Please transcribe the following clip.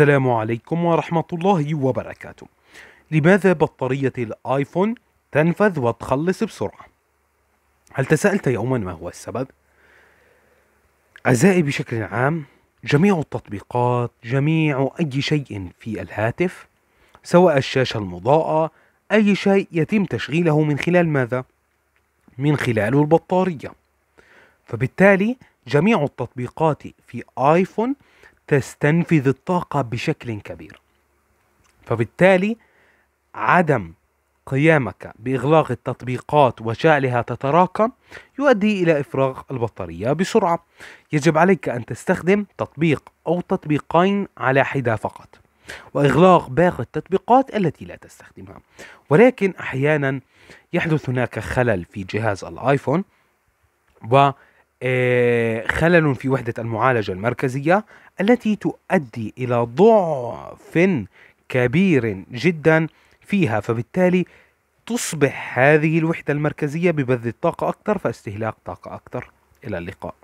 السلام عليكم ورحمة الله وبركاته لماذا بطارية الآيفون تنفذ وتخلص بسرعة؟ هل تساءلت يوما ما هو السبب؟ أعزائي بشكل عام جميع التطبيقات جميع أي شيء في الهاتف سواء الشاشة المضاءة أي شيء يتم تشغيله من خلال ماذا؟ من خلال البطارية فبالتالي جميع التطبيقات في آيفون تستنفذ الطاقة بشكل كبير فبالتالي عدم قيامك بإغلاق التطبيقات وجعلها تتراكم يؤدي إلى إفراغ البطارية بسرعة يجب عليك أن تستخدم تطبيق أو تطبيقين على حدة فقط وإغلاق باقي التطبيقات التي لا تستخدمها ولكن أحيانا يحدث هناك خلل في جهاز الآيفون و آه، خلل في وحدة المعالجة المركزية التي تؤدي إلى ضعف كبير جدا فيها فبالتالي تصبح هذه الوحدة المركزية ببذل الطاقة أكثر فاستهلاك طاقة أكثر إلى اللقاء